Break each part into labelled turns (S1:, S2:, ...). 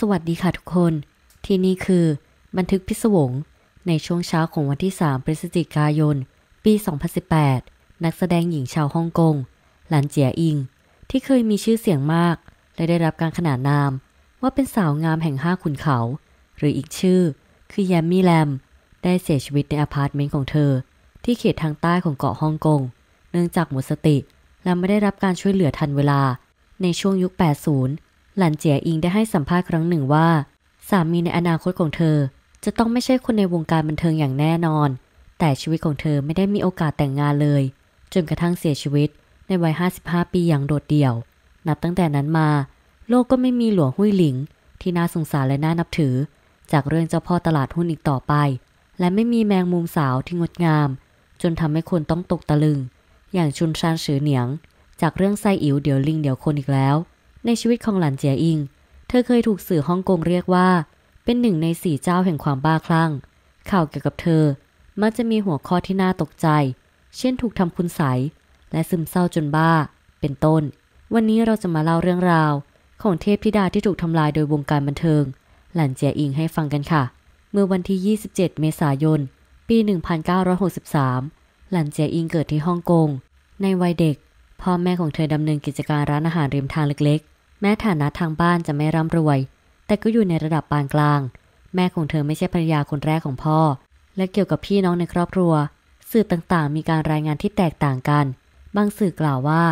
S1: สวัสดีค่ะทุกคน ที่นี่คือ บันทึกพิศวง ในช่วงเช้าของวันที่ 3 พฤศจิกายน ปี 2018 นักแสดงหญิงชาวฮ่องกง หลานเจียอิง ที่เคยมีชื่อเสียงมาก และได้รับการขนานนาม ว่าเป็นสาวงามแห่งห้าขุนเขา หรืออีกชื่อ คือแยมมี่แลมได้เสียชีวิตในอพาร์ตเมนต์ของเธอ ที่เขตทางใต้ของเกาะฮ่องกง เนื่องจากหมดสติและไม่ได้รับการช่วยเหลือทันเวลา ในช่วงยุค 80หลันเจียอิงได้ให้สัมภาษณ์ครั้งหนึ่งว่า สามีในอนาคตของเธอจะต้องไม่ใช่คนในวงการบันเทิงอย่างแน่นอน แต่ชีวิตของเธอไม่ได้มีโอกาสแต่งงานเลย จนกระทั่งเสียชีวิตในวัย 55 ปีอย่างโดดเดี่ยว นับตั้งแต่นั้นมา โลกก็ไม่มีหลวงหุ้ยหลิง ที่น่าสงสารและน่านับถือ จากเรื่องเจ้าพ่อตลาดหุ้นอีกต่อไป และไม่มีแมงมุมสาวที่งดงาม จนทำให้คนต้องตกตะลึง อย่างชุนชานเสือเหนียงจากเรื่องไซอิ๋วเดี๋ยวลิงเดี๋ยวคนอีกแล้วในชีวิตของหลันเจียอิง เธอเคยถูกสื่อฮ่องกงเรียกว่า เป็นหนึ่งในสี่เจ้าแห่งความบ้าคลั่ง ข่าวเกี่ยวกับเธอ มักจะมีหัวข้อที่น่าตกใจ เช่นถูกทำคุณใสและซึมเศร้าจนบ้า เป็นต้น วันนี้เราจะมาเล่าเรื่องราว ของเทพธิดาที่ถูกทำลายโดยวงการบันเทิง หลันเจียอิงให้ฟังกันค่ะ เมื่อวันที่27 เมษายนปี 1963 หลันเจียอิงเกิดที่ฮ่องกงในวัยเด็กพ่อแม่ของเธอดำเนินกิจการร้านอาหารริมทางเล็กๆแม้ฐานะทางบ้านจะไม่ร่ำรวย แต่ก็อยู่ในระดับปานกลาง แม่ของเธอไม่ใช่ภรรยาคนแรกของพ่อ และเกี่ยวกับพี่น้องในครอบครัว สื่อต่างๆมีการรายงานที่แตกต่างกัน บางสื่อกล่าวว่า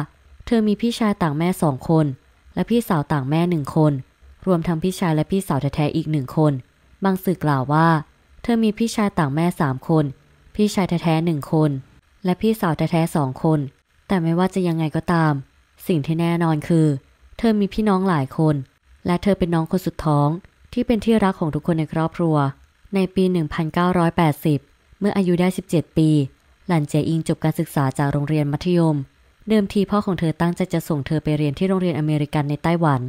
S1: เธอมีพี่ชายต่างแม่สองคน และพี่สาวต่างแม่หนึ่งคน รวมทั้งพี่ชายและพี่สาวแท้ๆอีกหนึ่งคน บางสื่อกล่าวว่า เธอมีพี่ชายต่างแม่สามคน พี่ชายแท้ๆหนึ่งคน และพี่สาวแท้ๆสองคน แต่ไม่ว่าจะยังไงก็ตาม สิ่งที่แน่นอนคือเธอมีพี่น้องหลายคน และเธอเป็นน้องคนสุดท้องที่เป็นที่รักของทุกคนในครอบครัว ในปี 1980 เมื่ออายุได้ 17 ปี หลันเจอิงจบการศึกษาจากโรงเรียนมัธยม เดิมทีพ่อของเธอตั้งใจจะส่งเธอไปเรียนที่โรงเรียนอเมริกันในไต้หวัน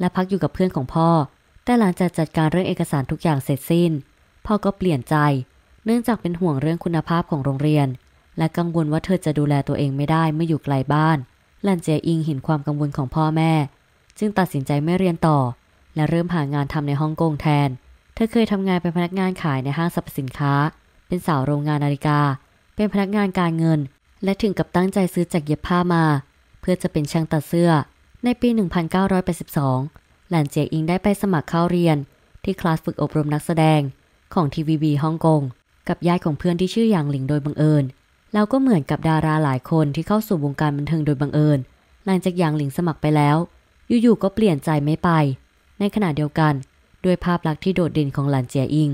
S1: และพักอยู่กับเพื่อนของพ่อ แต่หลังจากจัดการเรื่องเอกสารทุกอย่างเสร็จสิ้น พ่อก็เปลี่ยนใจ เนื่องจากเป็นห่วงเรื่องคุณภาพของโรงเรียน และกังวลว่าเธอจะดูแลตัวเองไม่ได้เมื่ออยู่ไกลบ้านลันเจียอิงเห็นความกังวลของพ่อแม่ จึงตัดสินใจไม่เรียนต่อ และเริ่มหางานทำในฮ่องกงแทน เธอเคยทำงานเป็นพนักงานขายในห้างสรรพสินค้า เป็นสาวโรงงานนาฬิกา เป็นพนักงานการเงิน และถึงกับตั้งใจซื้อจักเย็บผ้ามา เพื่อจะเป็นช่างตัดเสื้อในปี 1982 หลันเจียอิงได้ไปสมัครเข้าเรียน ที่คลาสฝึกอบรมนักแสดงของทีวีบีฮ่องกงกับญาติของเพื่อนที่ชื่อหยางหลิงโดยบังเอิญแล้วก็เหมือนกับดาราหลายคนที่เข้าสู่วงการบันเทิงโดยบังเอิญหลังจากยางหลิงสมัครไปแล้ว อยู่ๆก็เปลี่ยนใจไม่ไป ในขณะเดียวกันด้วยภาพลักษณ์ที่โดดเด่นของหลานเจียอิง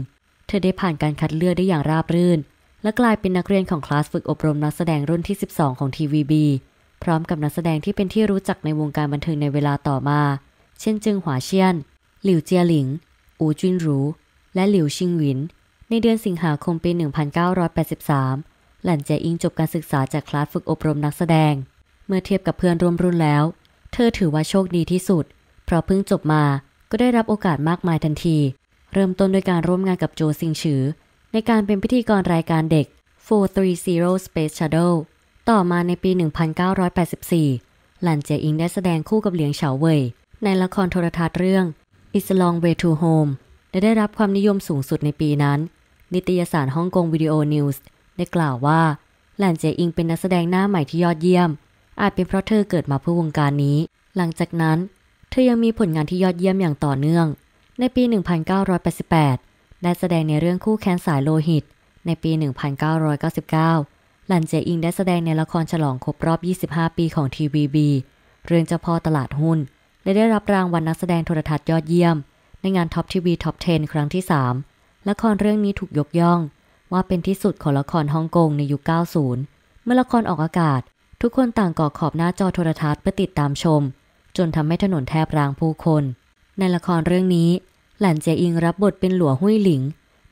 S1: เธอได้ผ่านการคัดเลือกได้อย่างราบรื่น และกลายเป็นนักเรียนของคลาสฝึกอบรมนักแสดงรุ่นที่ 12 ของทีวีบีพร้อมกับนักแสดงที่เป็นที่รู้จักในวงการบันเทิงในเวลาต่อมา เช่นจึงหวาเชียนหลิวเจียหลิงอูจุนรูและหลิวชิงหวินในเดือนสิงหาคมปี 1983หลันเจอิงจบการศึกษาจากคลาสฝึกอบรมนักแสดง เมื่อเทียบกับเพื่อนร่วมรุ่นแล้ว เธอถือว่าโชคดีที่สุด เพราะเพิ่งจบมาก็ได้รับโอกาสมากมายทันที เริ่มต้นด้วยการร่วมงานกับโจซิงฉือ ในการเป็นพิธีกรรายการเด็ก 430 Space Shadow ต่อมาในปี 1984 หลันเจอิงได้แสดงคู่กับเหลียงเฉาเว่ยในละครโทรทัศน์เรื่อง It's a Long Way to Home และได้รับความนิยมสูงสุดในปีนั้น นิตยสารฮ่องกงวิดีโอนิวส์ได้กล่าวว่าหลานเจียอิงเป็นนักแสดงหน้าใหม่ที่ยอดเยี่ยม อาจเป็นเพราะเธอเกิดมาเพื่อวงการนี้ หลังจากนั้น เธอยังมีผลงานที่ยอดเยี่ยมอย่างต่อเนื่อง ในปี 1988 ได้แสดงในเรื่องคู่แค้นสายโลหิต ในปี 1999หลันเจียอิงได้แสดงในละครฉลองครบรอบ 25 ปีของทีวีบีเรื่องเจ้าพ่อตลาดหุ้น และได้รับรางวัลนักแสดงโทรทัศน์ยอดเยี่ยม ในงานท็อปทีวีท็อป10ครั้งที่ 3 ละครเรื่องนี้ถูกยกย่องว่าเป็นที่สุดของละครฮ่องกงในยุค 90 เมื่อละครออกอากาศ ทุกคนต่างก่อขอบหน้าจอโทรทัศน์เพื่อติดตามชม จนทำให้ถนนแทบรางผู้คน ในละครเรื่องนี้ หลันเจียอิงรับบทเป็นหลัวหุ้ยหลิง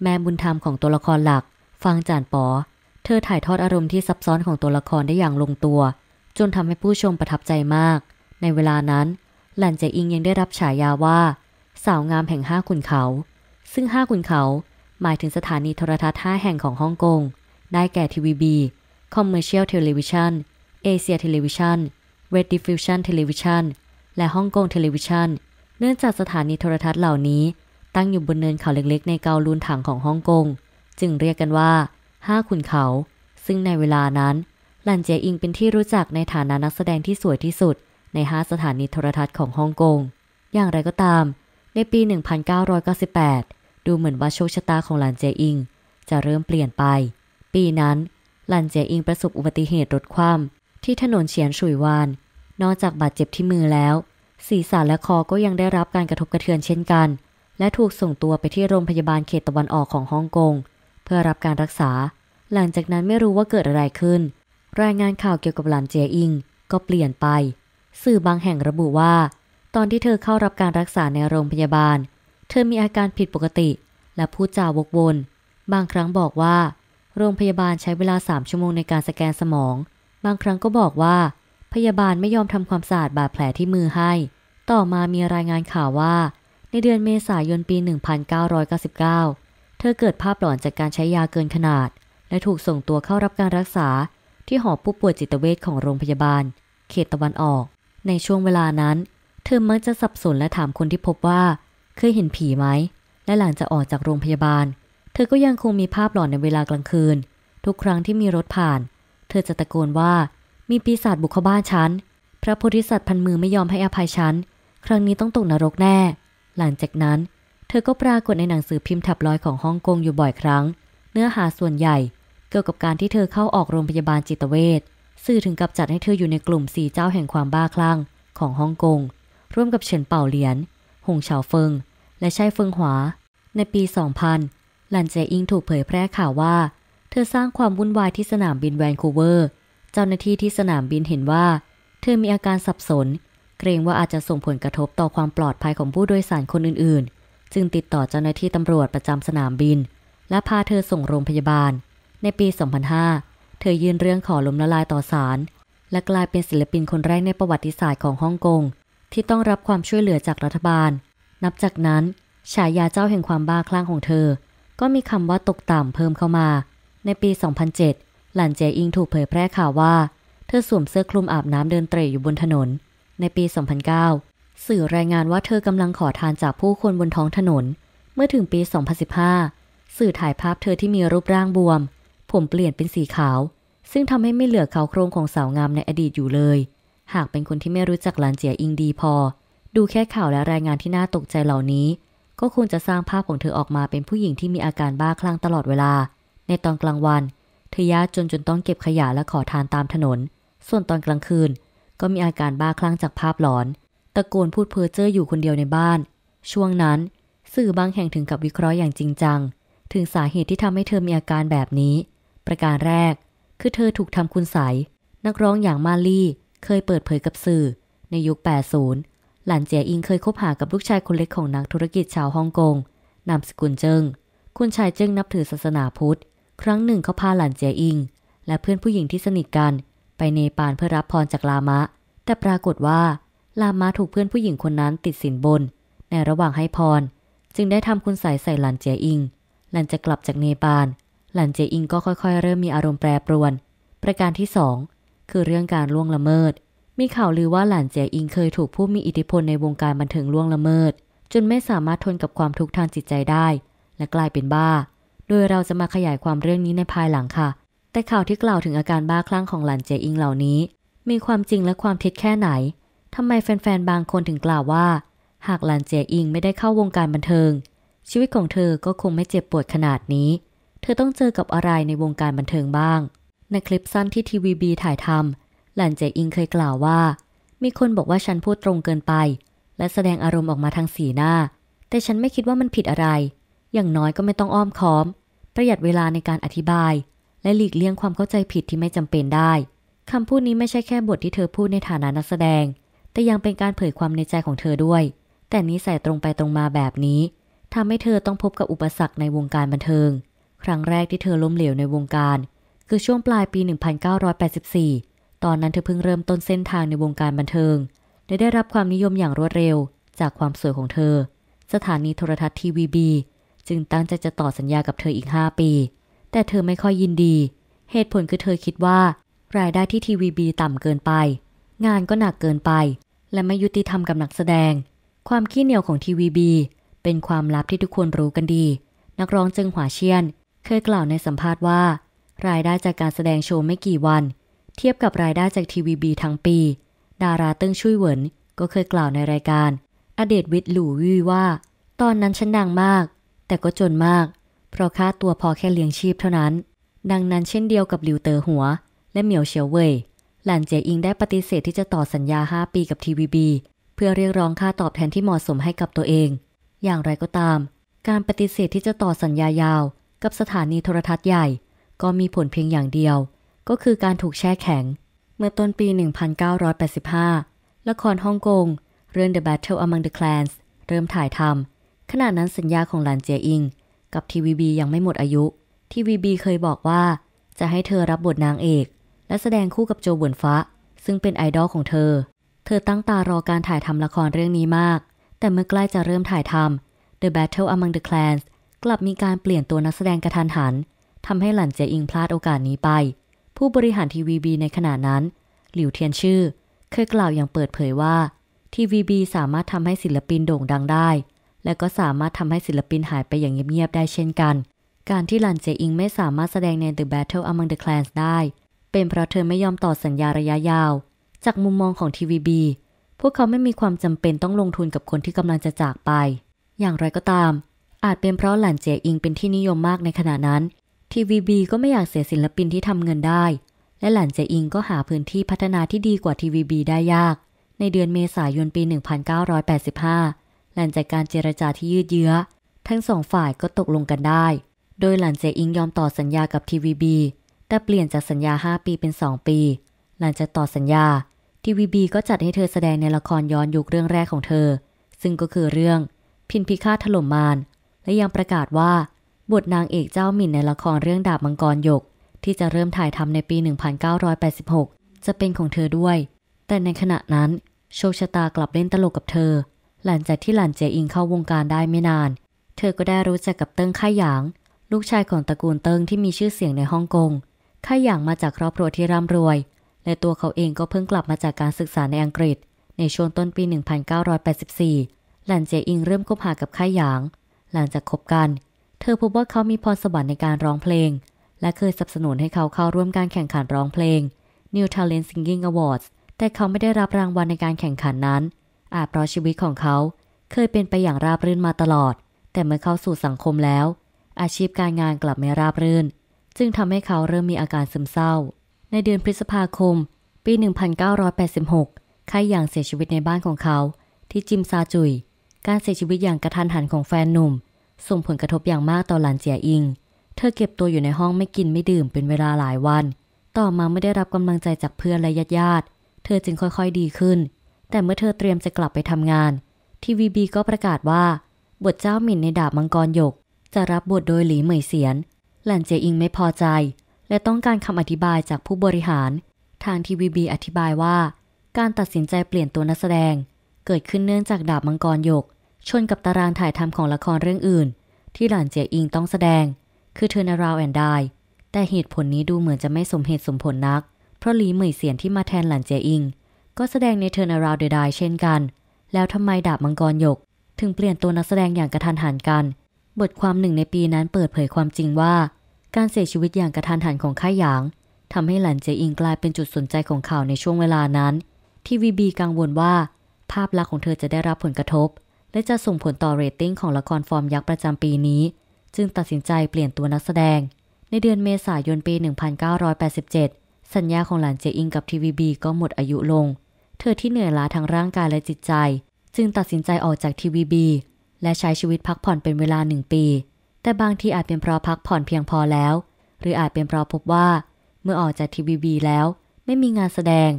S1: แม่บุญธรรมของตัวละครหลัก ฟังจานปอเธอถ่ายทอดอารมณ์ที่ซับซ้อนของตัวละครได้อย่างลงตัว จนทำให้ผู้ชมประทับใจมาก ในเวลานั้น หลันเจียอิงยังได้รับฉายาว่า สาวงามแห่งห้าขุนเขา ซึ่งห้าขุนเขาหมายถึงสถานีโทรทัศน์5แห่งของฮ่องกง ได้แก่ทีวีบีคอมเมอร์เชียลเทเลวิชันเอเชียเทเลวิชันเรดดิฟิวชันเทเลวิชันและฮ่องกงเทเลวิชันเนื่องจากสถานีโทรทัศน์เหล่านี้ ตั้งอยู่บนเนินเขาเล็กๆในเกาลูนถังของฮ่องกงจึงเรียกกันว่าห้าขุนเขา ซึ่งในเวลานั้น หลันเจียอิงเป็นที่รู้จักในฐานะนักแสดงที่สวยที่สุด ในห้าสถานีโทรทัศน์ของฮ่องกงอย่างไรก็ตาม ในปี 1998ดูเหมือนว่าโชคชะตาของหลานเจอิง จะเริ่มเปลี่ยนไป ปีนั้น หลานเจอิงประสบอุบัติเหตุรถคว่ำที่ถนนเฉียนฉุยวาน นอกจากบาดเจ็บที่มือแล้วศีรษะและคอก็ยังได้รับการกระทบกระเทือนเช่นกัน และถูกส่งตัวไปที่โรงพยาบาลเขตตะวันออกของฮ่องกงเพื่อรับการรักษา หลังจากนั้นไม่รู้ว่าเกิดอะไรขึ้นรายงานข่าวเกี่ยวกับหลานเจอิง ก็เปลี่ยนไป สื่อบางแห่งระบุว่า ตอนที่เธอเข้ารับการรักษาในโรงพยาบาลเธอมีอาการผิดปกติ และพูดจาวกวน บางครั้งบอกว่า โรงพยาบาลใช้เวลาสามชั่วโมงในการสแกนสมอง บางครั้งก็บอกว่า พยาบาลไม่ยอมทำความสะอาดบาดแผลที่มือให้ ต่อมามีรายงานข่าวว่า ในเดือนเมษายนปี 1999 เธอเกิดภาพหลอนจากการใช้ยาเกินขนาด และถูกส่งตัวเข้ารับการรักษา ที่หอผู้ป่วยจิตเวชของโรงพยาบาล เขตตะวันออก ในช่วงเวลานั้น เธอมักจะสับสนและถามคนที่พบว่าเคยเห็นผีไหม และหลังจากออกจากโรงพยาบาล เธอก็ยังคงมีภาพหลอนในเวลากลางคืน ทุกครั้งที่มีรถผ่าน เธอจะตะโกนว่า มีปีศาจบุกเข้าบ้านฉันพระโพธิสัตว์พันมือไม่ยอมให้อภัยฉันครั้งนี้ต้องตกนรกแน่ หลังจากนั้น เธอก็ปรากฏในหนังสือพิมพ์ถับลอยของฮ่องกงอยู่บ่อยครั้ง เนื้อหาส่วนใหญ่ เกี่ยวกับการที่เธอเข้าออกโรงพยาบาลจิตเวชสื่อถึงกับจัดให้เธออยู่ในกลุ่มสี่เจ้าแห่งความบ้าคลั่งของฮ่องกงร่วมกับเฉินเป่าเหลียนหงเฉาเฟิงและใช่เฟิงหวา ในปี 2000 หลันเจอิงถูกเผยแพร่ข่าวว่า เธอสร้างความวุ่นวายที่สนามบินแวนคูเวอร์ เจ้าหน้าที่ที่สนามบินเห็นว่า เธอมีอาการสับสน เกรงว่าอาจจะส่งผลกระทบต่อความปลอดภัยของผู้โดยสารคนอื่น ๆ จึงติดต่อเจ้าหน้าที่ตำรวจประจำสนามบิน และพาเธอส่งโรงพยาบาล ในปี 2005 เธอยื่นเรื่องขอล้มละลายต่อศาลและกลายเป็นศิลปินคนแรกในประวัติศาสตร์ของฮ่องกงที่ต้องรับความช่วยเหลือจากรัฐบาล นับจากนั้น ฉายาเจ้าแห่งความบ้าคลั่งของเธอ ก็มีคำว่าตกต่ำเพิ่มเข้ามา ในปี 2007 หลานเจอิงถูกเผยแพร่ข่าวว่าเธอสวมเสื้อคลุมอาบน้ำเดินเตร่อยู่บนถนน ในปี 2009 สื่อรายงานว่าเธอกำลังขอทานจากผู้คนบนท้องถนน เมื่อถึงปี 2015 สื่อถ่ายภาพเธอที่มีรูปร่างบวม ผมเปลี่ยนเป็นสีขาว ซึ่งทำให้ไม่เหลือเขาโครงของสาวงามในอดีตอยู่เลยหากเป็นคนที่ไม่รู้จักหลานเจียอิงดีพอ ดูแค่ข่าวและรายงานที่น่าตกใจเหล่านี้ ก็ควรจะสร้างภาพของเธอออกมาเป็นผู้หญิงที่มีอาการบ้าคลั่งตลอดเวลา ในตอนกลางวันเธอยากจนจนต้องเก็บขยะและขอทานตามถนน ส่วนตอนกลางคืน ก็มีอาการบ้าคลั่งจากภาพหลอน ตะโกนพูดเพ้อเจ้ออยู่คนเดียวในบ้าน ช่วงนั้น สื่อบางแห่งถึงกับวิเคราะห์อย่างจริงจังถึงสาเหตุที่ทำให้เธอมีอาการแบบนี้ ประการแรก คือเธอถูกทำคุณใสนักร้องอย่างมาลี่เคยเปิดเผยกับสื่อ ในยุค 80 หลานเจียอิงเคยคบหากับลูกชายคนเล็กของนักธุรกิจชาวฮ่องกง นามสกุลเจิง คุณชายเจิงนับถือศาสนาพุทธ ครั้งหนึ่งเขาพาหลานเจียอิง และเพื่อนผู้หญิงที่สนิทกันไปเนปาลเพื่อรับพรจากลามะ แต่ปรากฏว่าลามะถูกเพื่อนผู้หญิงคนนั้นติดสินบนในระหว่างให้พร จึงได้ทำคุณใส่ใส่หลานเจียอิง หลังจะกลับจากเนปาล หลานเจียอิงก็ค่อยๆเริ่มมีอารมณ์แปรปรวน ประการที่สองคือเรื่องการล่วงละเมิด มีข่าวลือว่าหลานเจียอิงเคยถูกผู้มีอิทธิพลในวงการบันเทิงล่วงละเมิด จนไม่สามารถทนกับความทุกข์ทางจิตใจได้ และกลายเป็นบ้า โดยเราจะมาขยายความเรื่องนี้ในภายหลังค่ะ แต่ข่าวที่กล่าวถึงอาการบ้าคลั่งของหลานเจียอิงเหล่านี้ มีความจริงและความเท็จแค่ไหนทำไมแฟนๆบางคนถึงกล่าวว่า หากหลานเจียอิงไม่ได้เข้าวงการบันเทิง ชีวิตของเธอก็คงไม่เจ็บปวดขนาดนี้ เธอต้องเจอกับอะไรในวงการบันเทิงบ้างในคลิปสั้นที่ทีวีบีถ่ายทำ หลานเจอิงเคยกล่าวว่า มีคนบอกว่าฉันพูดตรงเกินไป และแสดงอารมณ์ออกมาทางสีหน้า แต่ฉันไม่คิดว่ามันผิดอะไร อย่างน้อยก็ไม่ต้องอ้อมค้อม ประหยัดเวลาในการอธิบาย และหลีกเลี่ยงความเข้าใจผิดที่ไม่จำเป็นได้ คำพูดนี้ไม่ใช่แค่บทที่เธอพูดในฐานะนักแสดง แต่ยังเป็นการเผยความในใจของเธอด้วย แต่นี้ใส่ตรงไปตรงมาแบบนี้ทำให้เธอต้องพบกับอุปสรรคในวงการบันเทิง ครั้งแรกที่เธอล้มเหลวในวงการคือช่วงปลายปี 1984 ตอนนั้นเธอเพิ่งเริ่มต้นเส้นทางในวงการบันเทิง ได้ได้รับความนิยมอย่างรวดเร็วจากความสวยของเธอ สถานีโทรทัศน์ทีวีบีจึงตั้งใจจะต่อสัญญากับเธออีก 5 ปี แต่เธอไม่ค่อยยินดี เหตุผลคือเธอคิดว่า รายได้ที่ทีวีบีต่ำเกินไป งานก็หนักเกินไป และไม่ยุติธรรมกับนักแสดง ความขี้เหนียวของทีวีบีเป็นความลับที่ทุกคนรู้กันดี นักร้องจึงหวาเชียน เคยกล่าวในสัมภาษณ์ว่ารายได้จากการแสดงโชว์ไม่กี่วัน เทียบกับรายได้จากทีวีบีทั้งปี ดาราเติ้งชุยเหวินก็เคยกล่าวในรายการ อเดตวิทหลู่วี่ว่า ตอนนั้นฉันดังมาก แต่ก็จนมาก เพราะค่าตัวพอแค่เลี้ยงชีพเท่านั้น ดังนั้นเช่นเดียวกับหลิวเตอหัว และเหมียวเฉียวเว่ย หลานเจอิงได้ปฏิเสธที่จะต่อสัญญา 5ปีกับทีวีบีเพื่อเรียกร้องค่าตอบแทนที่เหมาะสมให้กับตัวเอง อย่างไรก็ตาม การปฏิเสธที่จะต่อสัญญายาวกับสถานีโทรทัศน์ใหญ่ก็มีผลเพียงอย่างเดียว ก็คือการถูกแช่แข็ง เมื่อต้นปี 1985 ละครฮ่องกงเรื่อง The Battle Among the Clans เริ่มถ่ายทำขณะนั้นสัญญาของหลานเจียอิงกับทีวีบียังไม่หมดอายุทีวีบีเคยบอกว่าจะให้เธอรับบทนางเอก และแสดงคู่กับโจบวนฟ้า ซึ่งเป็นไอดอลของเธอ เธอตั้งตารอการถ่ายทำละครเรื่องนี้มาก แต่เมื่อใกล้จะเริ่มถ่ายทำ The Battle Among the Clans กลับมีการเปลี่ยนตัวนักแสดงกระทันหันทำให้หลันเจียอิงพลาดโอกาสนี้ไป ผู้บริหารทีวีบีในขณะนั้น หลิวเทียนชื่อ เคยกล่าวอย่างเปิดเผยว่าทีวีบีสามารถทำให้ศิลปินโด่งดังได้ และก็สามารถทำให้ศิลปินหายไปอย่างเงียบๆได้เช่นกัน การที่หลันเจียอิงไม่สามารถแสดงใน The Battle Among the Clans ได้ เป็นเพราะเธอไม่ยอมต่อสัญญาระยะยาว จากมุมมองของทีวีบีพวกเขาไม่มีความจำเป็นต้องลงทุนกับคนที่กำลังจะจากไป อย่างไรก็ตาม อาจเป็นเพราะหลันเจียอิงเป็นที่นิยมมากในขณะนั้นทีวีบีก็ไม่อยากเสียศิลปินที่ทำเงินได้ และหลานเจอิงก็หาพื้นที่พัฒนาที่ดีกว่าทีวีบีได้ยาก ในเดือนเมษายนปี 1985 หลังจากการเจรจาที่ยืดเยื้อ ทั้งสองฝ่ายก็ตกลงกันได้ โดยหลานเจอิงยอมต่อสัญญากับทีวีบีแต่เปลี่ยนจากสัญญา 5 ปีเป็น 2 ปี หลังจากต่อสัญญาทีวีบีก็จัดให้เธอแสดงในละครย้อนยุคเรื่องแรกของเธอ ซึ่งก็คือเรื่องพินพิฆาตถล่มมาร และยังประกาศว่าบทนางเอกเจ้าหมิ่นในละครเรื่องดาบมังกรหยก ที่จะเริ่มถ่ายทำในปี 1986 จะเป็นของเธอด้วย แต่ในขณะนั้น โชคชะตากลับเล่นตลกกับเธอ หลังจากที่หลานเจอิงเข้าวงการได้ไม่นาน เธอก็ได้รู้จักกับเติ้งข่ายหยาง ลูกชายของตระกูลเติ้งที่มีชื่อเสียงในฮ่องกงข่ายหยางมาจากครอบครัวที่ร่ำรวย และตัวเขาเองก็เพิ่งกลับมาจากการศึกษาในอังกฤษ ในช่วงต้นปี 1984 หลานเจอิงเริ่มคบหากับข่ายหยาง หลังจากคบกันเธอพบว่าเขามีพรสวรรค์ในการร้องเพลง และเคยสนับสนุนให้เขาเข้าร่วมการแข่งขันร้องเพลง New Talent Singing Awards แต่เขาไม่ได้รับรางวัลในการแข่งขันนั้น อาจเพราะชีวิตของเขา เคยเป็นไปอย่างราบรื่นมาตลอด แต่เมื่อเข้าสู่สังคมแล้ว อาชีพการงานกลับไม่ราบรื่น จึงทำให้เขาเริ่มมีอาการซึมเศร้า ในเดือนพฤษภาคมปี 1986 ไข้อย่างเสียชีวิตในบ้านของเขา ที่จิมซาจุยการเสียชีวิตอย่างกระทันหันของแฟนหนุ่มส่งผลกระทบอย่างมากต่อหลานเจียอิง เธอเก็บตัวอยู่ในห้องไม่กินไม่ดื่มเป็นเวลาหลายวัน ต่อมาไม่ได้รับกำลังใจจากเพื่อนและญาติ เธอจึงค่อยๆดีขึ้น แต่เมื่อเธอเตรียมจะกลับไปทำงานทีวีบีก็ประกาศว่า บทเจ้าหมิ่นในดาบมังกรหยก จะรับบทโดยหลีเหมยเสียน หลานเจียอิงไม่พอใจ และต้องการคำอธิบายจากผู้บริหาร ทางทีวีบีอธิบายว่า การตัดสินใจเปลี่ยนตัวนักแสดง เกิดขึ้นเนื่องจากดาบมังกรหยกชนกับตารางถ่ายทำของละครเรื่องอื่น ที่หลานเจียอิงต้องแสดง คือเทอร์นาราวแอนดายแต่เหตุผลนี้ดูเหมือนจะไม่สมเหตุสมผลนัก เพราะหลีเหมยเสียนที่มาแทนหลานเจียอิง ก็แสดงในเทอร์นาราวเดดเช่นกัน แล้วทำไมดาบมังกรหยก ถึงเปลี่ยนตัวนักแสดงอย่างกระทันหันกันบทความหนึ่งในปีนั้นเปิดเผยความจริงว่า การเสียชีวิตอย่างกระทันหันของข้าหยางทำให้หลานเจียอิงกลายเป็นจุดสนใจของข่าวในช่วงเวลานั้นทีวีบีกังวลว่า ภาพลักษณ์ของเธอจะได้รับผลกระทบและจะส่งผลต่อเรตติ้งของละครฟอร์มยักษ์ประจำปีนี้ จึงตัดสินใจเปลี่ยนตัวนักแสดง ในเดือนเมษายนปี 1987 สัญญาของหลานเจอิงกับทีวีบีก็หมดอายุลง เธอที่เหนื่อยล้าทั้งร่างกายและจิตใจ จึงตัดสินใจออกจากทีวีบีและใช้ชีวิตพักผ่อนเป็นเวลาหนึ่งปี แต่บางทีอาจเป็นเพราะพักผ่อนเพียงพอแล้ว หรืออาจเป็นเพราะพบว่าเมื่อออกจากทีวีบีแล้วไม่มีงานแสดง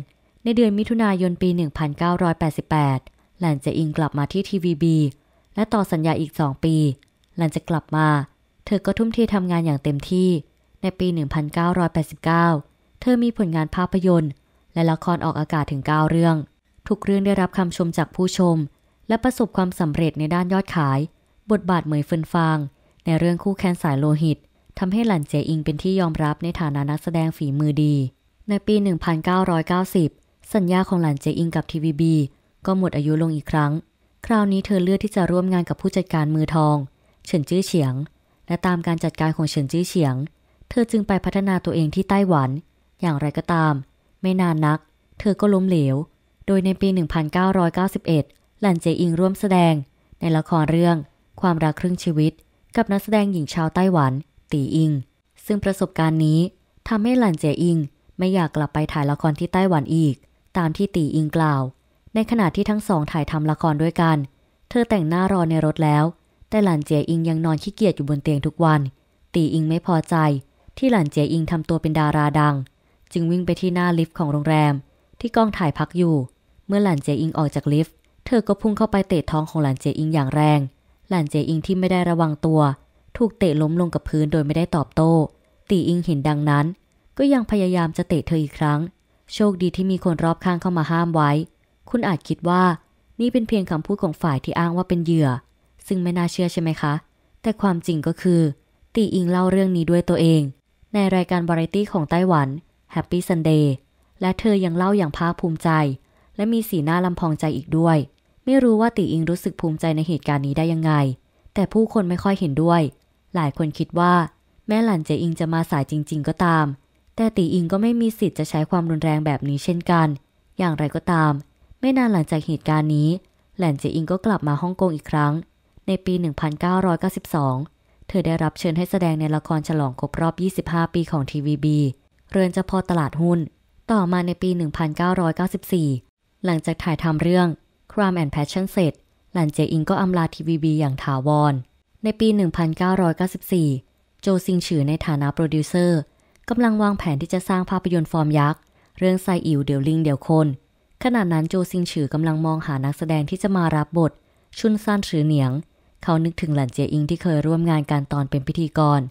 S1: ในเดือนมิถุนายนปี 1988หลนจะอิงกลับมาที่ทีวีบีและต่อสัญญาอีก 2 ปี หลันจะกลับมา เธอก็ทุ่มเททำงานอย่างเต็มที่ ในปี 1989 เธอมีผลงานภาพยนตร์ และละครออกอากาศถึง 9 เรื่อง ทุกเรื่องได้รับคำชมจากผู้ชม และประสบความสำเร็จในด้านยอดขาย บทบาทเหมยเฟินฟางในเรื่องคู่แค้นสายโลหิตทำให้หลันเจอิงเป็นที่ยอมรับในฐานะนักแสดงฝีมือดี ในปี 1990สัญญาของหลันเจอิงกับทีวีบีก็หมดอายุลงอีกครั้ง คราวนี้เธอเลือกที่จะร่วมงานกับผู้จัดการมือทอง เฉินจื้อเฉียง และตามการจัดการของเฉินจื้อเฉียง เธอจึงไปพัฒนาตัวเองที่ไต้หวัน อย่างไรก็ตาม ไม่นานนัก เธอก็ล้มเหลว โดยในปี 1991 หลันเจอิงร่วมแสดงในละครเรื่องความรักครึ่งชีวิต กับนักแสดงหญิงชาวไต้หวันตีอิง ซึ่งประสบการณ์นี้ทำให้หลันเจอิงไม่อยากกลับไปถ่ายละครที่ไต้หวันอีก ตามที่ตีอิงกล่าวในขณะที่ทั้งสองถ่ายทำละครด้วยกัน เธอแต่งหน้ารอในรถแล้ว แต่หลานเจียอิงยังนอนขี้เกียจอยู่บนเตียงทุกวัน ตีอิงไม่พอใจ ที่หลานเจียอิงทำตัวเป็นดาราดัง จึงวิ่งไปที่หน้าลิฟต์ของโรงแรม ที่กล้องถ่ายพักอยู่ เมื่อหลานเจียอิงออกจากลิฟต์ เธอก็พุ่งเข้าไปเตะท้องของหลานเจียอิงอย่างแรง หลานเจียอิงที่ไม่ได้ระวังตัว ถูกเตะล้มลงกับพื้นโดยไม่ได้ตอบโต้ ตีอิงเห็นดังนั้น ก็ยังพยายามจะเตะเธออีกครั้ง โชคดีที่มีคนรอบข้างเข้ามาห้ามไว้คุณอาจคิดว่านี่เป็นเพียงคำพูดของฝ่ายที่อ้างว่าเป็นเหยื่อ ซึ่งไม่น่าเชื่อใช่ไหมคะ แต่ความจริงก็คือตีอิงเล่าเรื่องนี้ด้วยตัวเอง ในรายการบริตี้ของไต้หวัน Happy Sunday และเธอยังเล่าอย่างภาคภูมิใจ และมีสีหน้าลำพองใจอีกด้วย ไม่รู้ว่าตีอิงรู้สึกภูมิใจในเหตุการณ์นี้ได้ยังไง แต่ผู้คนไม่ค่อยเห็นด้วย หลายคนคิดว่า แม่หลันเจอิงจะมาสายจริงๆ ก็ตาม แต่ตีอิงก็ไม่มีสิทธิ์จะใช้ความรุนแรงแบบนี้เช่นกัน อย่างไรก็ตามไม่นานหลังจากเหตุการณ์นี้ แหลนเจอิงก็กลับมาฮ่องกงอีกครั้ง ในปี 1992 เธอได้รับเชิญให้แสดงในละครฉลองครบรอบ 25 ปีของทีวีบีเรือนเจ้าพ่อตลาดหุ้น ต่อมาในปี 1994 หลังจากถ่ายทำเรื่อง Crime and Passion เสร็จ หลันเจอิงก็อำลาทีวีบีอย่างถาวร ในปี 1994 โจซิงฉือในฐานะโปรดิวเซอร์กำลังวางแผนที่จะสร้างภาพยนตร์ฟอร์มยักษ์เรื่องไซอิ๋วเดี๋ยวลิงเดี๋ยวคนขณะนั้นโจซิงฉือกำลังมองหานักแสดงที่จะมารับบทชุนซานฉือเหนียง เขานึกถึงหลันเจียอิงที่เคยร่วมงานการตอนเป็นพิธีกร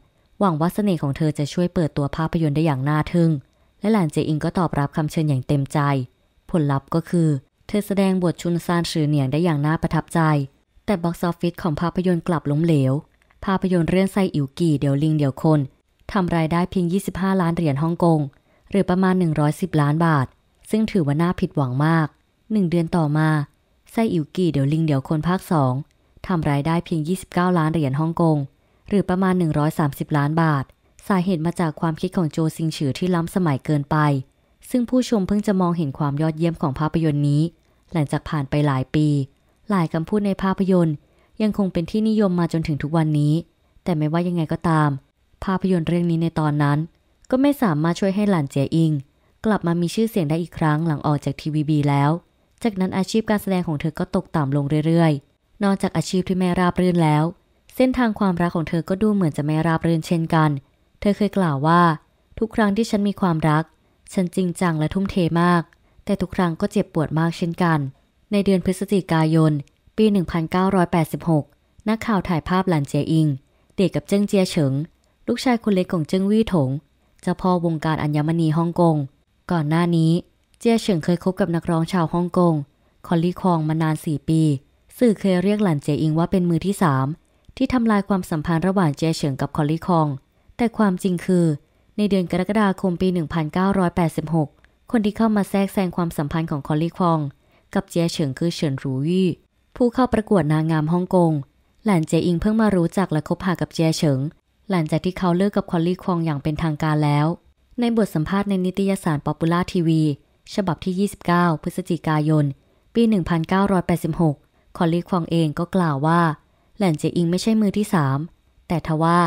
S1: หวังว่าเสน่ห์ของเธอจะช่วยเปิดตัวภาพยนตร์ได้อย่างน่าทึ่ง และหลานเจียอิงก็ตอบรับคำเชิญอย่างเต็มใจ ผลลัพธ์ก็คือ เธอแสดงบทชุนซานฉือเหนียงได้อย่างน่าประทับใจ แต่บ็อกซ์ออฟฟิศของภาพยนตร์กลับล้มเหลว ภาพยนตร์เรื่องไซอิ๋วกี่เดียวลิงเดียวคนทำรายได้เพียง 25 ล้านเหรียญฮ่องกงหรือประมาณ 110ล้านบาทซึ่งถือว่าน่าผิดหวังมากหนึ่งเดือนต่อมาไซอิวกีเดี๋ยวลิงเดี๋ยวคนภาคสองทำรายได้เพียง 29 ล้านเหรียญฮ่องกง หรือประมาณ 130 ล้านบาท สาเหตุมาจากความคิดของโจซิงฉือที่ล้ำสมัยเกินไป ซึ่งผู้ชมเพิ่งจะมองเห็นความยอดเยี่ยมของภาพยนตร์นี้ หลังจากผ่านไปหลายปี หลายคำพูดในภาพยนตร์ ยังคงเป็นที่นิยมมาจนถึงทุกวันนี้ แต่ไม่ว่ายังไงก็ตาม ภาพยนตร์เรื่องนี้ในตอนนั้น ก็ไม่สามารถช่วยให้หลานเจียอิงกลับมามีชื่อเสียงได้อีกครั้งหลังออกจากทีวีบีแล้ว จากนั้นอาชีพการแสดงของเธอก็ตกต่ำลงเรื่อยๆ นอกจากอาชีพที่ไม่ราบรื่นแล้ว เส้นทางความรักของเธอก็ดูเหมือนจะไม่ราบรื่นเช่นกัน เธอเคยกล่าวว่า ทุกครั้งที่ฉันมีความรัก ฉันจริงจังและทุ่มเทมาก แต่ทุกครั้งก็เจ็บปวดมากเช่นกัน ในเดือนพฤศจิกายน ปี 1986 นักข่าวถ่ายภาพหลานเจียอิงเด็กกับเจิ้งเจียเฉิงลูกชายคนเล็กของเจิ้งวี่ถงเจ้าพ่อวงการอัญมณีฮ่องกงก่อนหน้านี้เจียเฉิงเคยคบกับนักร้องชาวฮ่องกงคอลลี่คองมานาน 4 ปี สื่อเคยเรียกหลันเจียอิงว่าเป็นมือที่3 ที่ทำลายความสัมพันธ์ระหว่างเจียเฉิงกับคอลลี่คอง แต่ความจริงคือ ในเดือนกรกฎาคมปี 1986 คนที่เข้ามาแทรกแซงความสัมพันธ์ของคอลลี่คอง กับเจียเฉิงคือเฉินรูวี่ผู้เข้าประกวดนางงามฮ่องกงหลานเจียอิงเพิ่งมารู้จักและคบหากับเจียเฉิง หลังจากที่เขาเลิกกับคอลลี่คองอย่างเป็นทางการแล้วในบทสัมภาษณ์ในนิตยสารป๊อปปูล่าทีวีฉบับที่ 29 พฤศจิกายน ปี 1986 คอลลีควองเองก็กล่าวว่า หลานเจอิงไม่ใช่มือที่ 3 แต่ทว่า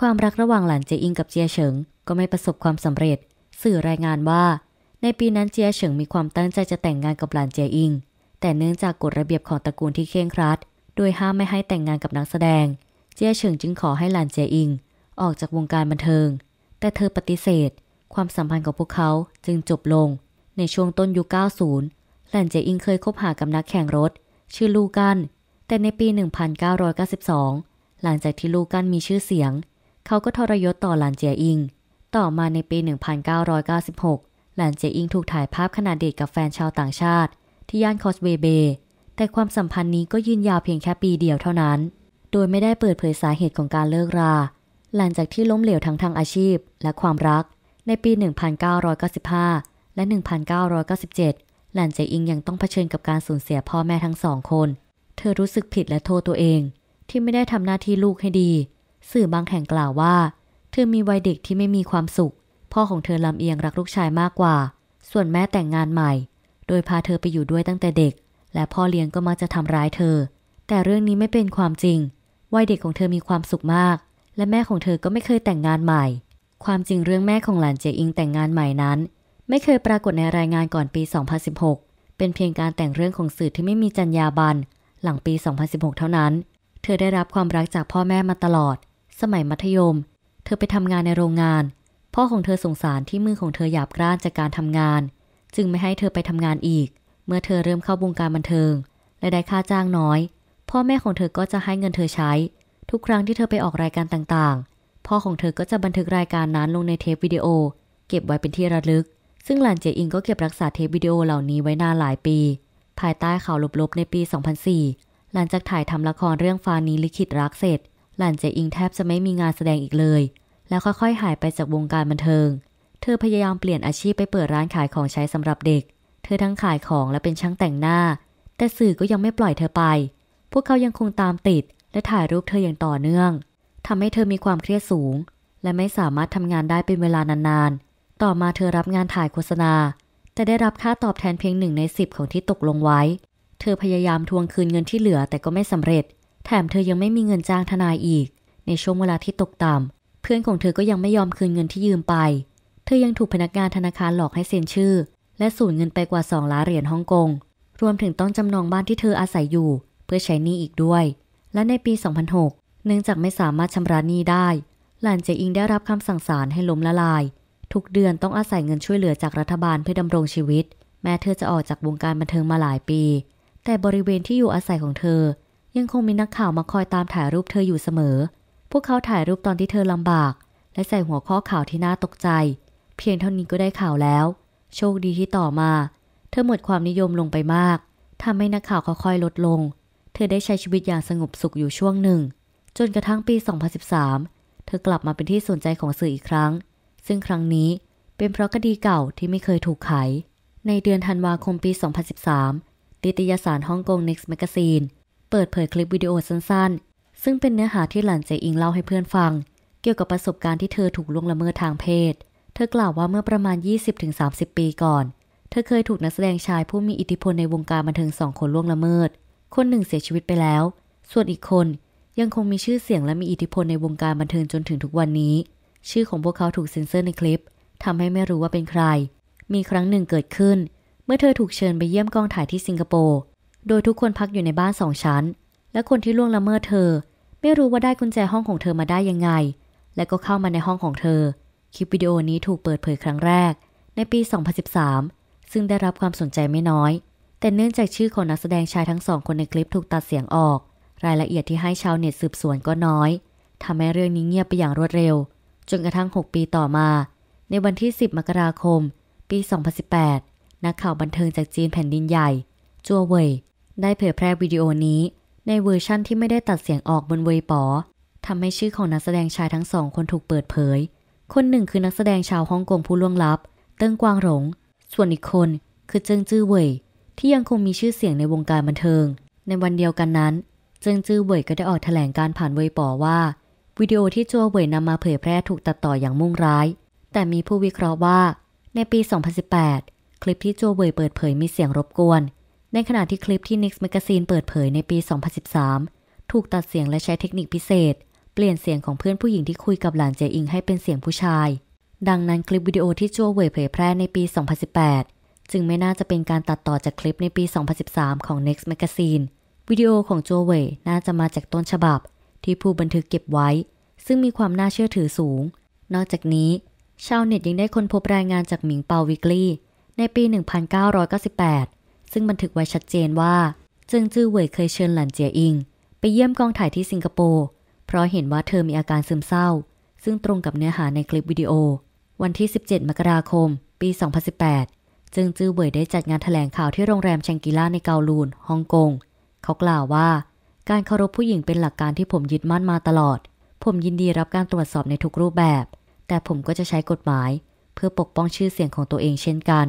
S1: ความรักระหว่างหลานเจอิงกับเจียเฉิงก็ไม่ประสบความสำเร็จ สื่อรายงานว่า ในปีนั้นเจียเฉิงมีความตั้งใจจะแต่งงานกับหลานเจียอิง แต่เนื่องจากกฎระเบียบของตระกูลที่เคร่งครัดโดยห้ามไม่ให้แต่งงานกับนักแสดง เจียเฉิงจึงขอให้หลานเจียอิง ออกจากวงการบันเทิง แต่เธอปฏิเสธความสัมพันธ์ของพวกเขาจึงจบลงในช่วงต้นยุค 90แหลนเจอิงเคยคบหากับนักแข่งรถ ชื่อลูกันแต่ในปี 1992 หลังจากที่ลูกันมีชื่อเสียง เขาก็ทรยศต่อหลานเจอิง ต่อมาในปี 1996 หลานเจอิงถูกถ่ายภาพขณะเดทกับแฟนชาวต่างชาติ ที่ย่านคอสเวเบแต่ความสัมพันธ์นี้ก็ยืนยาวเพียงแค่ปีเดียวเท่านั้น โดยไม่ได้เปิดเผยสาเหตุของการเลิกรา หลังจากที่ล้มเหลวทั้งทางอาชีพและความรักในปี 1995 และ 1997 หลานเจอิงยังต้องเผชิญกับการสูญเสียพ่อแม่ทั้งสองคน เธอรู้สึกผิดและโทษตัวเอง ที่ไม่ได้ทำหน้าที่ลูกให้ดี สื่อบางแห่งกล่าวว่า เธอมีวัยเด็กที่ไม่มีความสุข พ่อของเธอลำเอียงรักลูกชายมากกว่า ส่วนแม่แต่งงานใหม่ โดยพาเธอไปอยู่ด้วยตั้งแต่เด็ก และพ่อเลี้ยงก็มักจะทำร้ายเธอ แต่เรื่องนี้ไม่เป็นความจริง วัยเด็กของเธอมีความสุขมาก และแม่ของเธอก็ไม่เคยแต่งงานใหม่ความจริงเรื่องแม่ของหลานเจียอิงแต่งงานใหม่นั้น ไม่เคยปรากฏในรายงานก่อนปี 2016 เป็นเพียงการแต่งเรื่องของสื่อที่ไม่มีจรรยาบรรณ หลังปี 2016 เท่านั้น เธอได้รับความรักจากพ่อแม่มาตลอด สมัยมัธยม เธอไปทำงานในโรงงาน พ่อของเธอสงสารที่มือของเธอหยาบกร้านจากการทำงาน จึงไม่ให้เธอไปทำงานอีก เมื่อเธอเริ่มเข้าวงการบันเทิง และได้ค่าจ้างน้อย พ่อแม่ของเธอก็จะให้เงินเธอใช้ ทุกครั้งที่เธอไปออกรายการต่างๆพ่อของเธอก็จะบันทึกรายการนั้นลงในเทปวิดีโอ เก็บไว้เป็นที่ระลึก ซึ่งหลานเจอิงก็เก็บรักษาเทปวิดีโอเหล่านี้ไว้นานหลายปี ภายใต้ข่าวลบๆ ในปี 2004 หลังจากถ่ายทำละครเรื่องฟานี้ลิขิตรักเสร็จ หลานเจอิงแทบจะไม่มีงานแสดงอีกเลย แล้วค่อยๆ หายไปจากวงการบันเทิง เธอพยายามเปลี่ยนอาชีพไปเปิดร้านขายของใช้สำหรับเด็ก เธอทั้งขายของและเป็นช่างแต่งหน้า แต่สื่อก็ยังไม่ปล่อยเธอไป พวกเขายังคงตามติด และถ่ายรูปเธออย่างต่อเนื่องทำให้เธอมีความเครียดสูง และไม่สามารถทำงานได้เป็นเวลานานๆ ต่อมาเธอรับงานถ่ายโฆษณา แต่ได้รับค่าตอบแทนเพียงหนึ่งในสิบของที่ตกลงไว้ เธอพยายามทวงคืนเงินที่เหลือแต่ก็ไม่สำเร็จ แถมเธอยังไม่มีเงินจ้างทนายอีก ในช่วงเวลาที่ตกต่ำเพื่อนของเธอก็ยังไม่ยอมคืนเงินที่ยืมไป เธอยังถูกพนักงานธนาคารหลอกให้เซ็นชื่อ และสูญเงินไปกว่า2ล้านเหรียญฮ่องกงรวมถึงต้องจำนองบ้านที่เธออาศัยอยู่ เพื่อใช้หนี้อีกด้วย และในปี 2006เนื่องจากไม่สามารถชำระหนี้ได้ หลานเจอิงได้รับคำสั่งศาลให้ล้มละลาย ทุกเดือนต้องอาศัยเงินช่วยเหลือจากรัฐบาลเพื่อดำรงชีวิต แม้เธอจะออกจากวงการบันเทิงมาหลายปี แต่บริเวณที่อยู่อาศัยของเธอยังคงมีนักข่าวมาคอยตามถ่ายรูปเธออยู่เสมอ พวกเขาถ่ายรูปตอนที่เธอลำบาก และใส่หัวข้อข่าวที่น่าตกใจ เพียงเท่านี้ก็ได้ข่าวแล้ว โชคดีที่ต่อมาเธอหมดความนิยมลงไปมาก ทำให้นักข่าวค่อยๆ ลดลง เธอได้ใช้ชีวิตอย่างสงบสุขอยู่ช่วงหนึ่งจนกระทั่งปี 2013 เธอกลับมาเป็นที่สนใจของสื่ออีกครั้ง ซึ่งครั้งนี้เป็นเพราะคดีเก่าที่ไม่เคยถูกไข ในเดือนธันวาคมปี 2013นิตยสารฮ่องกง Next Magazine เปิดเผยคลิปวิดีโอสั้นๆ ซึ่งเป็นเนื้อหาที่หลันเจอิงเล่าให้เพื่อนฟัง เกี่ยวกับประสบการณ์ที่เธอถูกล่วงละเมิดทางเพศ เธอกล่าวว่าเมื่อประมาณ 20-30 ปีก่อน เธอเคยถูกนักแสดงชายผู้มีอิทธิพลในวงการบันเทิงสองคนล่วงละเมิด คนหนึ่งเสียชีวิตไปแล้ว ส่วนอีกคนยังคงมีชื่อเสียงและมีอิทธิพลในวงการบันเทิงจนถึงทุกวันนี้ ชื่อของพวกเขาถูกเซ็นเซอร์ในคลิปทำให้ไม่รู้ว่าเป็นใคร มีครั้งหนึ่งเกิดขึ้นเมื่อเธอถูกเชิญไปเยี่ยมกองถ่ายที่สิงคโปร์ โดยทุกคนพักอยู่ในบ้านสองชั้น และคนที่ล่วงละเมิดเธอ ไม่รู้ว่าได้กุญแจห้องของเธอมาได้ยังไง และก็เข้ามาในห้องของเธอ คลิปวิดีโอนี้ถูกเปิดเผยครั้งแรก ในปี 2013 ซึ่งได้รับความสนใจไม่น้อย แต่เนื่องจากชื่อของนักแสดงชายทั้งสองคนในคลิป ถูกตัดเสียงออกรายละเอียดที่ให้ชาวเน็ตสืบสวนก็น้อย ทำให้เรื่องนี้เงียบไปอย่างรวดเร็ว จนกระทั่ง 6 ปีต่อมา ในวันที่ 10 มกราคม ปี 2018 นักข่าวบันเทิงจากจีนแผ่นดินใหญ่ จัวเว่ย ได้เผยแพร่วิดีโอนี้ ในเวอร์ชั่นที่ไม่ได้ตัดเสียงออกบนเวปอทำให้ชื่อของนักแสดงชายทั้งสองคนถูกเปิดเผย คนหนึ่งคือนักแสดงชาวฮ่องกงผู้ล่วงลับ เติ้งกวางหลง ส่วนอีกคนคือเจิ้งจื้อเว่ยที่ยังคงมีชื่อเสียงในวงการบันเทิง ในวันเดียวกันนั้นซึ่งจื้อเว่ยก็ได้ออกแถลงการผ่านเว่ยป่อว่า วิดีโอที่จัวเว่ยนำมาเผยแพร่ถูกตัดต่ออย่างมุ่งร้าย แต่มีผู้วิเคราะห์ว่า ในปี 2018 คลิปที่จัวเว่ยเปิดเผยมีเสียงรบกวน ในขณะที่คลิปที่ Nix Magazine เปิดเผยในปี 2013 ถูกตัดเสียงและใช้เทคนิคพิเศษ เปลี่ยนเสียงของเพื่อนผู้หญิงที่คุยกับหลานเจอิงให้เป็นเสียงผู้ชาย ดังนั้นคลิปวิดีโอที่จัวเว่ยเผยแพร่ในปี 2018 จึงไม่น่าจะเป็นการตัดต่อจากคลิปในปี 2013 ของ Next Magazine วิดีโอของโจเวน่าจะมาจากต้นฉบับที่ผู้บันทึกเก็บไว้ ซึ่งมีความน่าเชื่อถือสูง นอกจากนี้ ชาวเน็ตยังได้ค้นพบรายงานจากหมิงเปาวิกลี่ ในปี 1998 ซึ่งบันทึกไว้ชัดเจนว่าจึงจื้อเวยเคยเชิญหลันเจียอิง ไปเยี่ยมกองถ่ายที่สิงคโปร์เพราะเห็นว่าเธอมีอาการซึมเศร้า ซึ่งตรงกับเนื้อหาในคลิปวิดีโอ วันที่ 17 มกราคม ปี 2018 จึงจื้อเวยได้จัดงานแถลงข่าวที่โรงแรมแชงกีล่าในเกาลูนฮ่องกงเขากล่าวว่า การเคารพผู้หญิงเป็นหลักการที่ผมยึดมั่นมาตลอด ผมยินดีรับการตรวจสอบในทุกรูปแบบ แต่ผมก็จะใช้กฎหมาย เพื่อปกป้องชื่อเสียงของตัวเองเช่นกัน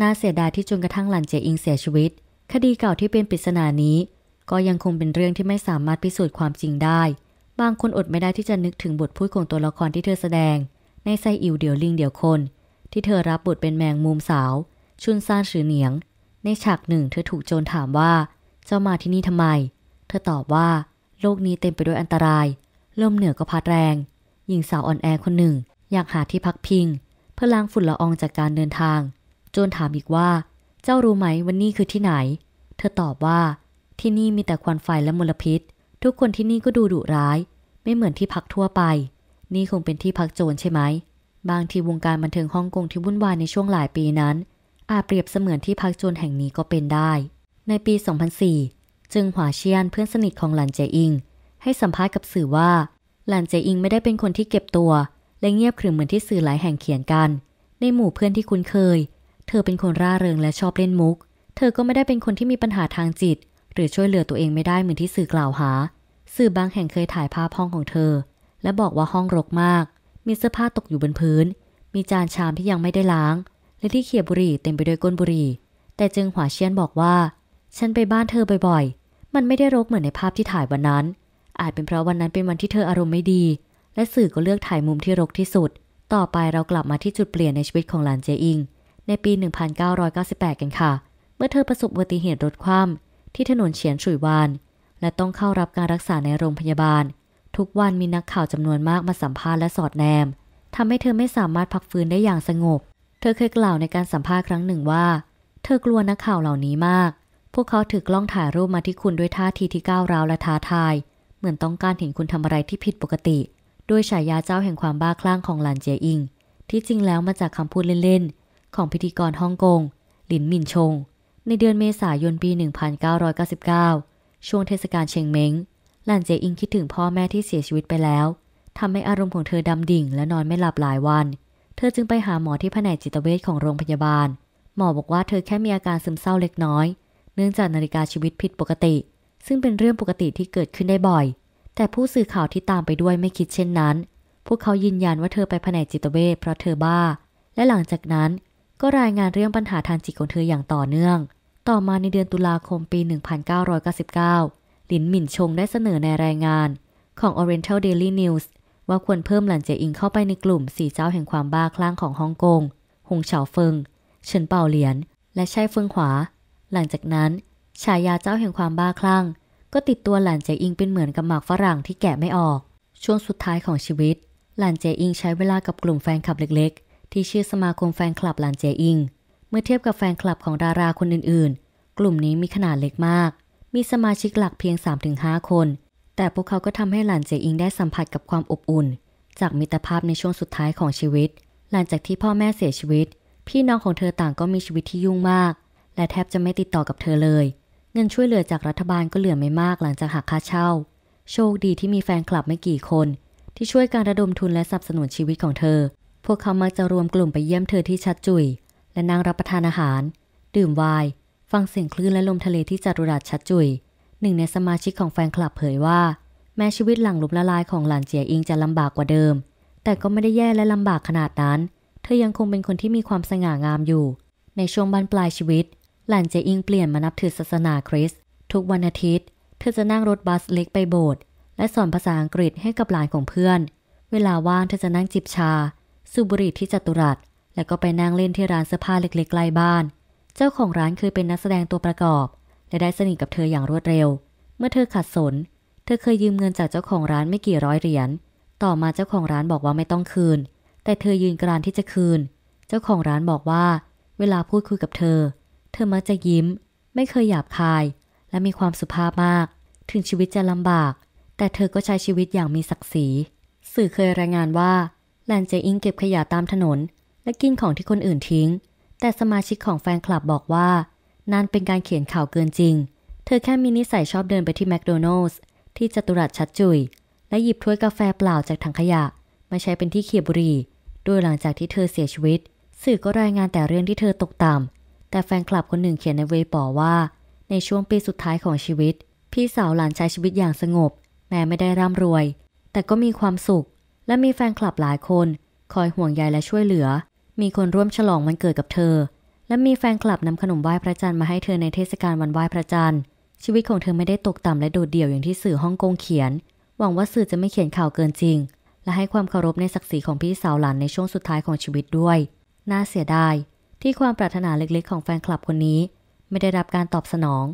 S1: น่าเสียดายที่จนกระทั่งหลันเจอิงเสียชีวิต คดีเก่าที่เป็นปริศนานี้ ก็ยังคงเป็นเรื่องที่ไม่สามารถพิสูจน์ความจริงได้ บางคนอดไม่ได้ที่จะนึกถึงบทพูดของตัวละครที่เธอแสดง ในไซอิวเดียวลิงเดียวคน ที่เธอรับบทเป็นแมงมุมสาว ชุนซานสือเหนียง ในฉากหนึ่งเธอถูกโจรถามว่าจ้ามาที่นี่ทำไม เธอตอบว่าโลกนี้เต็มไปด้วยอันตรายลมเหนือก็พัดแรง หญิงสาวอ่อนแอคนหนึ่ง อยากหาที่พักพิง เพื่อล้างฝุ่นละอองจากการเดินทางโจนถามอีกว่า เจ้ารู้ไหมวันนี้คือที่ไหน เธอตอบว่าที่นี่มีแต่ควันไฟและมลพิษ ทุกคนที่นี่ก็ดูดุร้าย ไม่เหมือนที่พักทั่วไป นี่คงเป็นที่พักโจรใช่ไหม บางทีวงการบันเทิงฮ่องกงที่วุ่นวายในช่วงหลายปีนั้น อาจเปรียบเสมือนที่พักโจรแห่งนี้ก็เป็นได้ในปี 2004 จึงหวาเชียนเพื่อนสนิทของหลันเจอิง ให้สัมภาษณ์กับสื่อว่า หลันเจอิงไม่ได้เป็นคนที่เก็บตัว และเงียบขรึมเหมือนที่สื่อหลายแห่งเขียนกัน ในหมู่เพื่อนที่คุ้นเคย เธอเป็นคนร่าเริงและชอบเล่นมุก เธอก็ไม่ได้เป็นคนที่มีปัญหาทางจิต หรือช่วยเหลือตัวเองไม่ได้เหมือนที่สื่อกล่าวหา สื่อบางแห่งเคยถ่ายภาพห้องของเธอ และบอกว่าห้องรกมาก มีเสื้อผ้าตกอยู่บนพื้น มีจานชามที่ยังไม่ได้ล้าง และที่เขียบบุหรี่เต็มไปด้วยก้นบุหรี่ แต่จึงหวาเชียนบอกว่าฉันไปบ้านเธอบ่อยๆ มันไม่ได้รกเหมือนในภาพที่ถ่ายวันนั้น อาจเป็นเพราะวันนั้นเป็นวันที่เธออารมณ์ไม่ดี และสื่อก็เลือกถ่ายมุมที่รกที่สุด ต่อไปเรากลับมาที่จุดเปลี่ยนในชีวิตของหลานเจอิง ในปี 1998 กันค่ะ เมื่อเธอประสบอุบัติเหตุรถคว่ำที่ถนนเฉียนฉุยวาน และต้องเข้ารับการรักษาในโรงพยาบาล ทุกวันมีนักข่าวจำนวนมากมาสัมภาษณ์และสอดแนมทำให้เธอไม่สามารถพักฟื้นได้อย่างสงบ เธอเคยกล่าวในการสัมภาษณ์ครั้งหนึ่งว่า เธอกลัวนักข่าวเหล่านี้มากพวกเขาถือกล้องถ่ายรูปมาที่คุณด้วยท่าทีที่ก้าวร้าวและท้าทาย เหมือนต้องการเห็นคุณทำอะไรที่ผิดปกติ ด้วยฉายาเจ้าแห่งความบ้าคลั่งของหลานเจียอิง ที่จริงแล้วมาจากคำพูดเล่นๆ ของพิธีกรฮ่องกง หลินหมินชง ในเดือนเมษายนปี 1999 ช่วงเทศกาลเชงเม้ง หลานเจียอิงคิดถึงพ่อแม่ที่เสียชีวิตไปแล้วทำให้อารมณ์ของเธอดำดิ่ง และนอนไม่หลับหลายวัน เธอจึงไปหาหมอที่แผนกจิตเวชของโรงพยาบาล หมอบอกว่าเธอแค่มีอาการซึมเศร้าเล็กน้อยเนื่องจากนาฬิกาชีวิตผิดปกติ ซึ่งเป็นเรื่องปกติที่เกิดขึ้นได้บ่อย แต่ผู้สื่อข่าวที่ตามไปด้วยไม่คิดเช่นนั้นพวกเขายืนยันว่าเธอไปแผนกจิตเวชเพราะเธอบ้า และหลังจากนั้นก็รายงานเรื่องปัญหาทางจิตของเธออย่างต่อเนื่อง ต่อมาในเดือนตุลาคมปี 1999 หลินหมิ่นชงได้เสนอในรายงานของ Oriental Daily News ว่าควรเพิ่มหลันเจอิงเข้าไปในกลุ่มสี่เจ้าแห่งความบ้าคลั่งของฮ่องกงหงเฉาเฟิงเฉินเป่าเหลียน และใช่เฟิงขวาหลังจากนั้นฉายาเจ้าแห่งความบ้าคลั่ง ก็ติดตัวหลานเจอิงเป็นเหมือนกับหมากฝรั่งที่แกะไม่ออก ช่วงสุดท้ายของชีวิต หลานเจอิงใช้เวลากับกลุ่มแฟนคลับเล็ก ๆ ที่ชื่อสมาคมแฟนคลับหลานเจอิง เมื่อเทียบกับแฟนคลับของดาราคนอื่นๆ กลุ่มนี้มีขนาดเล็กมาก มีสมาชิกหลักเพียง3-5คน แต่พวกเขาก็ทำให้หลานเจอิงได้สัมผัสกับความอบอุ่น จากมิตรภาพในช่วงสุดท้ายของชีวิต หลังจากที่พ่อแม่เสียชีวิต พี่น้องของเธอต่างก็มีชีวิตที่ยุ่งมากและแทบจะไม่ติดต่อกับเธอเลย เงินช่วยเหลือจากรัฐบาลก็เหลือไม่มากหลังจากหักค่าเช่า โชคดีที่มีแฟนคลับไม่กี่คน ที่ช่วยการระดมทุนและสนับสนุนชีวิตของเธอ พวกเขามักจะรวมกลุ่มไปเยี่ยมเธอที่ชัดจุย และนั่งรับประทานอาหาร ดื่มไวน์ ฟังเสียงคลื่นและลมทะเลที่จัตุรัสชัดจุยหนึ่ง ในสมาชิกของแฟนคลับเผยว่า แม้ชีวิตหลังลุมละลายของหลานเจียอิงจะลำบากกว่าเดิม แต่ก็ไม่ได้แย่และลำบากขนาดนั้น เธอยังคงเป็นคนที่มีความสง่างามอยู่ในช่วงบั้นปลายชีวิตหลานเจอิงเปลี่ยนมานับถือศาสนาคริสต์ทุกวันอาทิตย์ เธอจะนั่งรถบัสเล็กไปโบสถ์และสอนภาษาอังกฤษให้กับหลานของเพื่อน เวลาว่างเธอจะนั่งจิบชาสูบบุหรี่ที่จัตุรัส แล้วก็ไปนั่งเล่นที่ร้านเสื้อผ้าเล็กๆใกล้บ้าน เจ้าของร้านเคยเป็นนักแสดงตัวประกอบ และได้สนิทกับเธออย่างรวดเร็ว เมื่อเธอขัดสน เธอเคยยืมเงินจากเจ้าของร้านไม่กี่ร้อยเหรียญต่อมาเจ้าของร้านบอกว่าไม่ต้องคืน แต่เธอยืนกรานที่จะคืน เจ้าของร้านบอกว่า เวลาพูดคุยกับเธอเธอมักจะยิ้ม ไม่เคยหยาบคาย และมีความสุภาพมาก ถึงชีวิตจะลำบาก แต่เธอก็ใช้ชีวิตอย่างมีศักดิ์ศรี สื่อเคยรายงานว่าแลนเจอิงเก็บขยะตามถนน และกินของที่คนอื่นทิ้ง แต่สมาชิกของแฟนคลับบอกว่า นั่นเป็นการเขียนข่าวเกินจริง เธอแค่มีนิสัยชอบเดินไปที่แมคโดนัลส์ที่จตุรัสชัดจุยและหยิบถ้วยกาแฟเปล่าจากถังขยะมาใช้เป็นที่เขียบุรีโดยหลังจากที่เธอเสียชีวิต สื่อก็รายงานแต่เรื่องที่เธอตกต่ำแต่แฟนคลับคนหนึ่งเขียนในเวบอว่า ในช่วงปีสุดท้ายของชีวิต พี่สาวหลานใช้ชีวิตอย่างสงบ แม้ไม่ได้ร่ำรวย แต่ก็มีความสุข และมีแฟนคลับหลายคน คอยห่วงใยและช่วยเหลือ มีคนร่วมฉลองวันเกิดกับเธอ และมีแฟนคลับนำขนมไหว้พระจันทร์มาให้เธอในเทศกาลวันไหว้พระจันทร์ ชีวิตของเธอไม่ได้ตกต่ำและโดดเดี่ยวอย่างที่สื่อฮ่องกงเขียน หวังว่าสื่อจะไม่เขียนข่าวเกินจริง และให้ความเคารพในศักดิ์ศรีของพี่สาวหลานในช่วงสุดท้ายของชีวิตด้วย น่าเสียดายที่ความปรารถนาเล็กๆ ของแฟนคลับคนนี้ ไม่ได้รับการตอบสนอง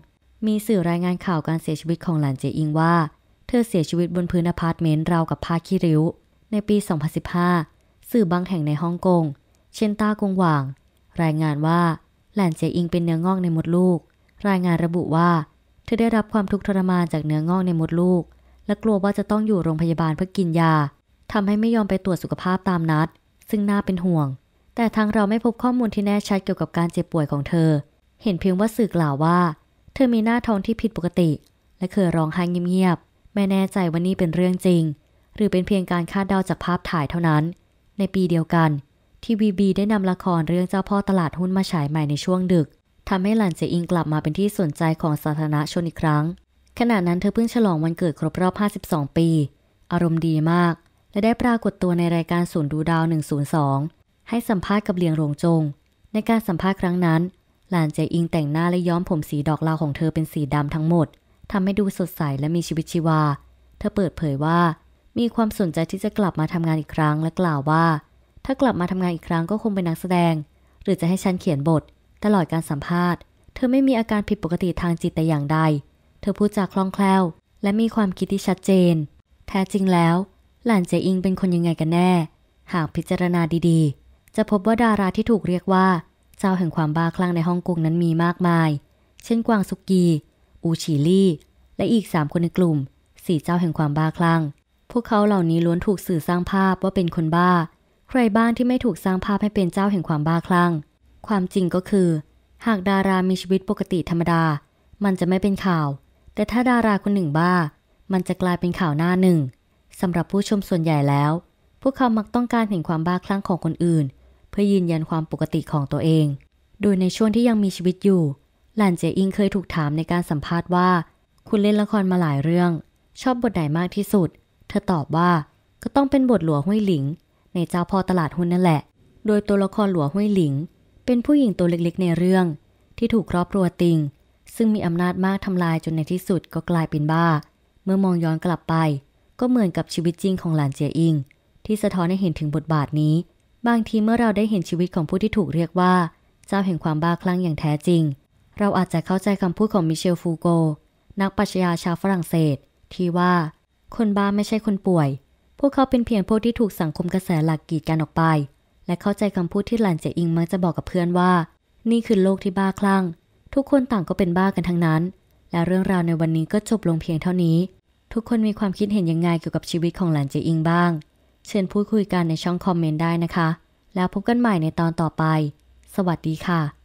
S1: มีสื่อรายงานข่าวการเสียชีวิตของหลานเจอิงว่าเธอเสียชีวิตบนพื้นอพาร์ตเมนต์ราวกับผ้าขี้ริ้ว ในปี 2015 สื่อบางแห่งในฮ่องกงเช่นต้ากงหว่าง รายงานว่าหลานเจอิงเป็นเนื้องอกในมดลูก รายงานระบุว่า เธอได้รับความทุกข์ทรมานจากเนื้องอกในมดลูก และกลัวว่าจะต้องอยู่โรงพยาบาลเพื่อกินยาทำให้ไม่ยอมไปตรวจสุขภาพตามนัด ซึ่งน่าเป็นห่วงแต่ทางเราไม่พบข้อมูลที่แน่ชัดเกี่ยวกับการเจ็บป่วยของเธอ เห็นเพียงว่าสื่อกล่าวว่า เธอมีหน้าท้องที่ผิดปกติ และเคยร้องไห้เงียบๆไม่แน่ใจว่านี่เป็นเรื่องจริง หรือเป็นเพียงการคาดเดาจากภาพถ่ายเท่านั้น ในปีเดียวกันทีวีบีได้นำละครเรื่องเจ้าพ่อตลาดหุ้นมาฉายใหม่ในช่วงดึก ทำให้หลานเจอิงกลับมาเป็นที่สนใจของสาธารณชนอีกครั้ง ขณะนั้นเธอเพิ่งฉลองวันเกิดครบรอบ 52 ปี อารมณ์ดีมาก และได้ปรากฏตัวในรายการศูนย์ดูดาว 102ให้สัมภาษณ์กับเลียงหลงจง ในการสัมภาษณ์ครั้งนั้น หลานเจอิงแต่งหน้าและย้อมผมสีดอกลาวของเธอเป็นสีดำทั้งหมดทำให้ดูสดใสและมีชีวิตชีวาเธอเปิดเผยว่า มีความสนใจที่จะกลับมาทำงานอีกครั้งและกล่าวว่า ถ้ากลับมาทำงานอีกครั้งก็คงเป็นนักแสดง หรือจะให้ฉันเขียนบทตลอดการสัมภาษณ์ เธอไม่มีอาการผิดปกติทางจิตแต่อย่างใด เธอพูดจาคล่องแคล่วและมีความคิดที่ชัดเจน แท้จริงแล้ว หลานเจอิงเป็นคนยังไงกันแน่ หากพิจารณาดี ๆจะพบว่าดาราที่ถูกเรียกว่า เจ้าแห่งความบ้าคลั่งในฮ่องกงนั้นมีมากมาย เช่น กวางซุกกี อูฉีลี่และอีก3คนในกลุ่ม4เจ้าแห่งความบ้าคลั่ง พวกเขาเหล่านี้ล้วนถูกสื่อสร้างภาพว่าเป็นคนบ้า ใครบ้างที่ไม่ถูกสร้างภาพให้เป็นเจ้าแห่งความบ้าคลั่ง ความจริงก็คือ หากดารามีชีวิตปกติธรรมดา มันจะไม่เป็นข่าว แต่ถ้าดาราคนหนึ่งบ้า มันจะกลายเป็นข่าวหน้าหนึ่งสำหรับผู้ชมส่วนใหญ่แล้ว พวกเขามักต้องการเห็นความบ้าคลั่งของคนอื่นพื่อยืนยันความปกติของตัวเอง โดยในช่วงที่ยังมีชีวิตอยู่ หลานเจียอิงเคยถูกถามในการสัมภาษณ์ว่า คุณเล่นละครมาหลายเรื่อง ชอบบทไหนมากที่สุด เธอตอบว่า ก็ต้องเป็นบทหลวงห้วยหลิง ในเจ้าพ่อตลาดหุ้นนั่นแหละ โดยตัวละครหลวงห้วยหลิง เป็นผู้หญิงตัวเล็กๆในเรื่อง ที่ถูกครอบครัวติง ซึ่งมีอำนาจมากทำลายจนในที่สุดก็กลายเป็นบ้า เมื่อมองย้อนกลับไป ก็เหมือนกับชีวิตจริงของหลานเจียอิง ที่สะท้อนให้เห็นถึงบทบาทนี้บางทีเมื่อเราได้เห็นชีวิตของผู้ที่ถูกเรียกว่า เจ้าแห่งความบ้าคลั่งอย่างแท้จริง เราอาจจะเข้าใจคำพูดของมิเชลฟูโกนักปรัชญาชาวฝรั่งเศส ที่ว่า คนบ้าไม่ใช่คนป่วย พวกเขาเป็นเพียงพวกที่ถูกสังคมกระแสหลักกีดกันออกไป และเข้าใจคำพูดที่หลานเจอิงมักจะบอกกับเพื่อนว่า นี่คือโลกที่บ้าคลั่งทุกคนต่างก็เป็นบ้ากันทั้งนั้น และเรื่องราวในวันนี้ก็จบลงเพียงเท่านี้ ทุกคนมีความคิดเห็นยังไงเกี่ยวกับชีวิตของหลานเจอิงบ้างเชิญพูดคุยกันในช่องคอมเมนต์ได้นะคะ แล้วพบกันใหม่ในตอนต่อไป สวัสดีค่ะ